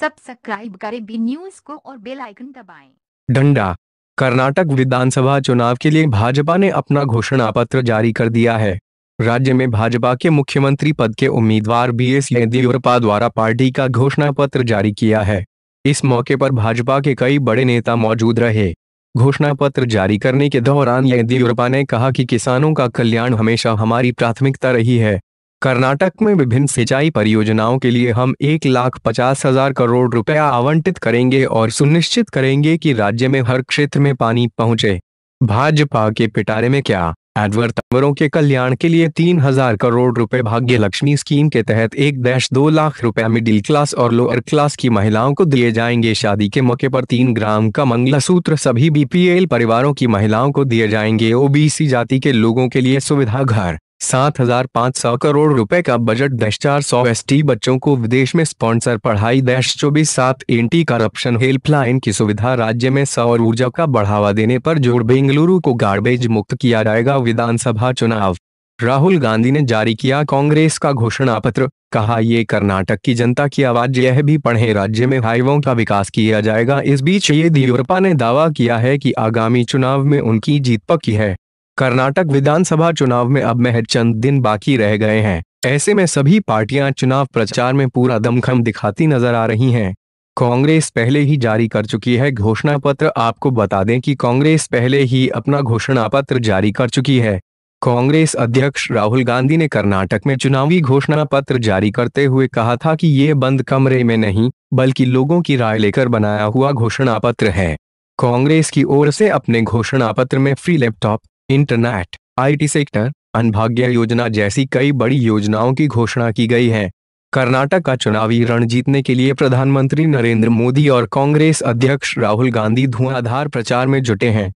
Subscribe करें B news को और बेल आइकन दबाएं। डंडा कर्नाटक विधानसभा चुनाव के लिए भाजपा ने अपना घोषणा पत्र जारी कर दिया है राज्य में भाजपा के मुख्यमंत्री पद के उम्मीदवार बी एस येदियुरप्पा द्वारा पार्टी का घोषणा पत्र जारी किया है इस मौके पर भाजपा के कई बड़े नेता मौजूद रहे घोषणा पत्र जारी करने के दौरान येदियुरप्पा ने कहा कि किसानों का कल्याण हमेशा हमारी प्राथमिकता रही है कर्नाटक में विभिन्न सिंचाई परियोजनाओं के लिए हम एक लाख पचास हजार करोड़ रुपया आवंटित करेंगे और सुनिश्चित करेंगे कि राज्य में हर क्षेत्र में पानी पहुंचे भाजपा के पिटारे में क्या एडवर्टाइवरों के कल्याण के लिए तीन हजार करोड़ रुपए भाग्य लक्ष्मी स्कीम के तहत एक डैश दो लाख रुपए मिडिल क्लास और लोअर क्लास की महिलाओं को दिए जाएंगे शादी के मौके पर तीन ग्राम का मंगलसूत्र सभी बीपीएल परिवारों की महिलाओं को दिए जाएंगे ओबीसी जाति के लोगों के लिए सुविधा घर सात हजार पाँच सौ करोड़ रुपए का बजट दश चार सौ एस बच्चों को विदेश में स्पॉन्सर पढ़ाई दश चौबीस सात एंटी करप्शन हेल्पलाइन की सुविधा राज्य में सौर ऊर्जा का बढ़ावा देने पर जोर बेंगलुरु को गार्बेज मुक्त किया जाएगा विधानसभा चुनाव राहुल गांधी ने जारी किया कांग्रेस का घोषणा पत्र कहा ये कर्नाटक की जनता की आवाज यह भी पढ़े राज्य में हाईवों का विकास किया जाएगा इस बीच येदियुरप्पा ने दावा किया है कि आगामी चुनाव में उनकी जीत पक्की है कर्नाटक विधानसभा चुनाव में अब महज चंद दिन बाकी रह गए हैं ऐसे में सभी पार्टियां चुनाव प्रचार में पूरा दमखम दिखाती नजर आ रही हैं कांग्रेस पहले ही जारी कर चुकी है घोषणा पत्र आपको बता दें कि कांग्रेस पहले ही अपना घोषणा पत्र जारी कर चुकी है कांग्रेस अध्यक्ष राहुल गांधी ने कर्नाटक में चुनावी घोषणा पत्र जारी करते हुए कहा था कि ये बंद कमरे में नहीं बल्कि लोगों की राय लेकर बनाया हुआ घोषणा पत्र है कांग्रेस की ओर से अपने घोषणा पत्र में free laptop internet IT sector अनभाग्य योजना जैसी कई बड़ी योजनाओं की घोषणा की गई है कर्नाटक का चुनावी रण जीतने के लिए प्रधानमंत्री नरेंद्र मोदी और कांग्रेस अध्यक्ष राहुल गांधी धुआंधार प्रचार में जुटे हैं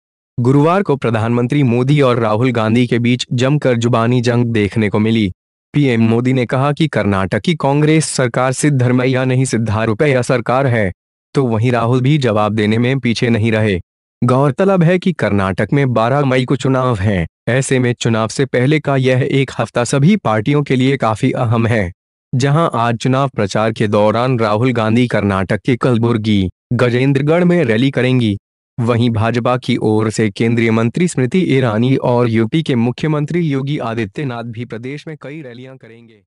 गुरुवार को प्रधानमंत्री मोदी और राहुल गांधी के बीच जमकर जुबानी जंग देखने को मिली पीएम मोदी ने कहा कि कर्नाटक की कांग्रेस सरकार सिद्धरमैया नहीं सिद्धारूपैया सरकार है तो वहीं राहुल भी जवाब देने में पीछे नहीं रहे गौरतलब है कि कर्नाटक में 12 मई को चुनाव है ऐसे में चुनाव से पहले का यह एक हफ्ता सभी पार्टियों के लिए काफी अहम है जहां आज चुनाव प्रचार के दौरान राहुल गांधी कर्नाटक के कलबुर्गी गजेंद्रगढ़ में रैली करेंगी वहीं भाजपा की ओर से केंद्रीय मंत्री स्मृति ईरानी और यूपी के मुख्यमंत्री योगी आदित्यनाथ भी प्रदेश में कई रैलियां करेंगे